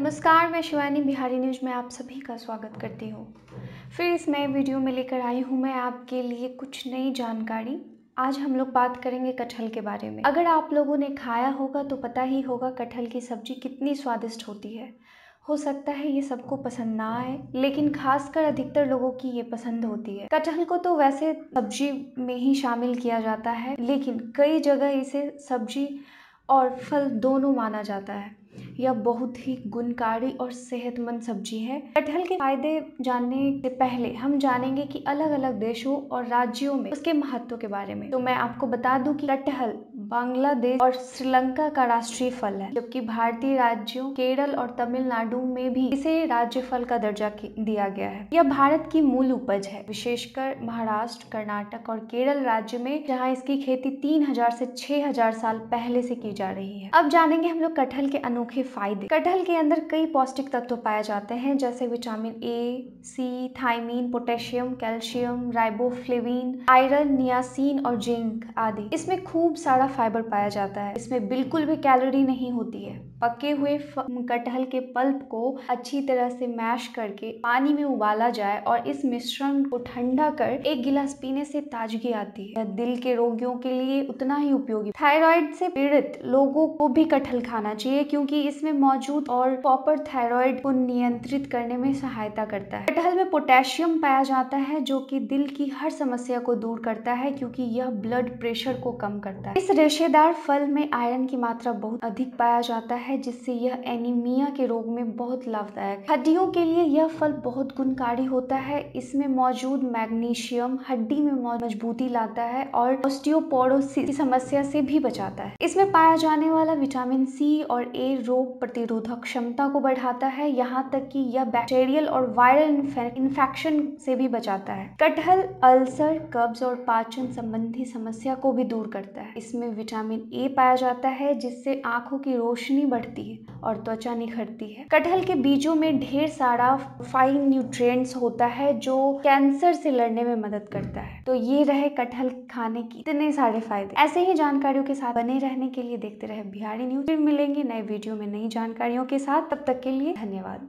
नमस्कार मैं शिवानी बिहारी न्यूज में आप सभी का स्वागत करती हूँ फिर इस नए वीडियो में लेकर आई हूँ मैं आपके लिए कुछ नई जानकारी आज हम लोग बात करेंगे कटहल के बारे में अगर आप लोगों ने खाया होगा तो पता ही होगा कटहल की सब्जी कितनी स्वादिष्ट होती है हो सकता है ये सबको पसंद ना आए लेकिन खासकर अधिकतर लोगों की ये पसंद होती है कटहल को तो वैसे सब्जी में ही शामिल किया जाता है लेकिन कई जगह इसे सब्जी और फल दोनों माना जाता है यह बहुत ही गुणकारी और सेहतमंद सब्जी है कटहल के फायदे जानने से पहले हम जानेंगे कि अलग अलग देशों और राज्यों में उसके महत्व के बारे में तो मैं आपको बता दूं कि कटहल बांग्लादेश और श्रीलंका का राष्ट्रीय फल है जबकि भारतीय राज्यों केरल और तमिलनाडु में भी इसे राज्य फल का दर्जा दिया गया है यह भारत की मूल उपज है विशेषकर महाराष्ट्र कर्नाटक और केरल राज्य में जहाँ इसकी खेती हजार से हजार साल पहले से की जा रही है अब जानेंगे हम लोग कटहल के अनोखे फायदे कटहल के अंदर कई पौष्टिक तत्व पाए जाते हैं जैसे vitamin A C thiamine potassium calcium riboflavin iron niacin और जिंक आदि इसमें खूब सारा फाइबर पाया जाता है इसमें बिल्कुल भी कैलोरी नहीं होती है पके हुए कटहल के पल्प को अच्छी तरह से मैश करके पानी में उबाला जाए और इस मिश्रण को ठंडा कर एक गिलास पीने से ताजगी आती है दिल के रोगियों के लिए उतना ही उपयोगी थायराइड से पीड़ित लोगों को भी कटहल खाना चाहिए क्योंकि इसमें मौजूद और प्रॉपर थायराइड को नियंत्रित करने में सहायता करता है कटहल में पोटेशियम पाया जाता है जो की दिल की हर समस्या को दूर करता है क्योंकि यह ब्लड प्रेशर को कम करता है इस रेशेदार फल में आयरन की मात्रा बहुत अधिक पाया जाता है है जिससे यह एनीमिया के रोग में बहुत लाभदायक हड्डियों के लिए यह फल बहुत गुणकारी होता है इसमें मौजूद मैग्नीशियम हड्डी में मजबूती लाता है और ऑस्टियोपोरोसिस की समस्या से भी बचाता है इसमें पाया जाने वाला विटामिन सी और ए रोग प्रतिरोधक क्षमता को बढ़ाता है यहाँ तक कि यह बैक्टेरियल और वायरल इन्फेक्शन से भी बचाता है कटहल अल्सर कब्ज और पाचन संबंधी समस्या को भी दूर करता है इसमें विटामिन ए पाया जाता है जिससे आंखों की रोशनी बढ़ बढ़ती है और त्वचा निखरती है कटहल के बीजों में ढेर सारा फाइन न्यूट्रिएंट्स होता है जो कैंसर से लड़ने में मदद करता है तो ये रहे कटहल खाने की इतने सारे फायदे ऐसे ही जानकारियों के साथ बने रहने के लिए देखते रहे बिहारी न्यूज फिर मिलेंगे नए वीडियो में नई जानकारियों के साथ तब तक के लिए धन्यवाद